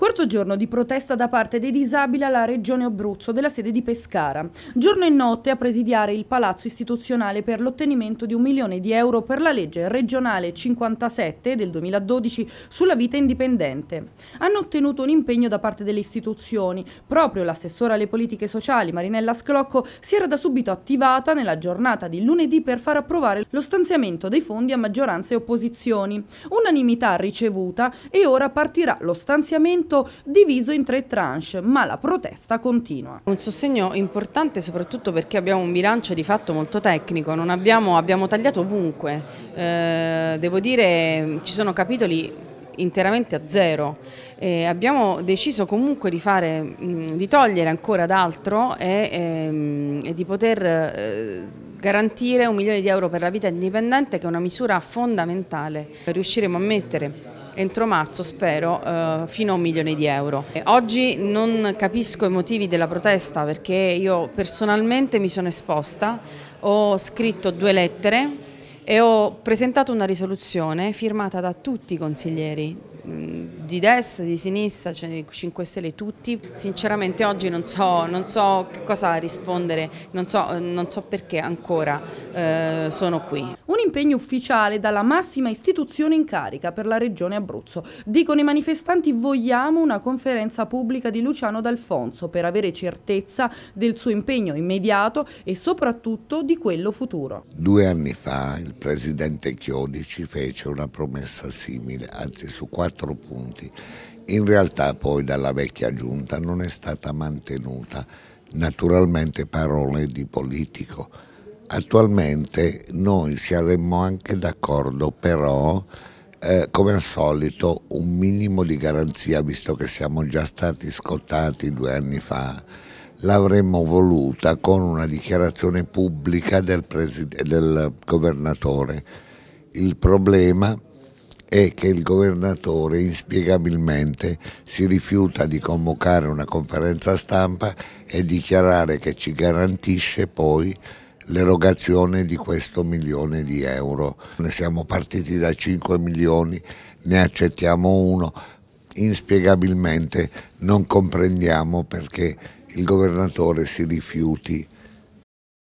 Quarto giorno di protesta da parte dei disabili alla Regione Abruzzo della sede di Pescara. Giorno e notte a presidiare il palazzo istituzionale per l'ottenimento di un milione di euro per la legge regionale 57 del 2012 sulla vita indipendente. Hanno ottenuto un impegno da parte delle istituzioni. Proprio l'assessora alle politiche sociali Marinella Sclocco si era da subito attivata nella giornata di lunedì per far approvare lo stanziamento dei fondi a maggioranza e opposizioni. Unanimità ricevuta e ora partirà lo stanziamento Parlamento diviso in tre tranche, ma la protesta continua. Un sostegno importante soprattutto perché abbiamo un bilancio di fatto molto tecnico, abbiamo, abbiamo, tagliato ovunque, eh, devo dire ci sono capitoli interamente a zero. Eh, abbiamo deciso comunque di, fare, di togliere ancora d'altro e, e, ehm, e, di poter eh, garantire un milione di euro per la vita indipendente che è una misura fondamentale. Riusciremo a mettere entro marzo spero eh, fino a un milione di euro. E oggi non capisco i motivi della protesta perché io personalmente mi sono esposta, ho scritto due lettere e ho presentato una risoluzione firmata da tutti i consiglieri di destra, di sinistra, cioè 5 Stelle tutti. Sinceramente oggi non so, non so cosa rispondere, non so, non so perché ancora eh, sono qui. Un impegno ufficiale dalla massima istituzione in carica per la regione Abruzzo. Dicono i manifestanti vogliamo una conferenza pubblica di Luciano D'Alfonso per avere certezza del suo impegno immediato e soprattutto di quello futuro. Due anni fa il presidente Chiodi ci fece una promessa simile, anzi su quattro punti voti. In realtà poi dalla vecchia giunta non è stata mantenuta naturalmente parole di politico. Attualmente noi saremmo anche d'accordo però eh, come al solito un minimo di garanzia visto che siamo già stati scottati due anni fa l'avremmo voluta con una dichiarazione pubblica del, del governatore. Il problema è che il governatore inspiegabilmente si rifiuta di convocare una conferenza stampa e dichiarare che ci garantisce poi l'erogazione di questo milione di euro. Ne siamo partiti da 5 milioni, ne accettiamo uno, inspiegabilmente non comprendiamo perché il governatore si rifiuti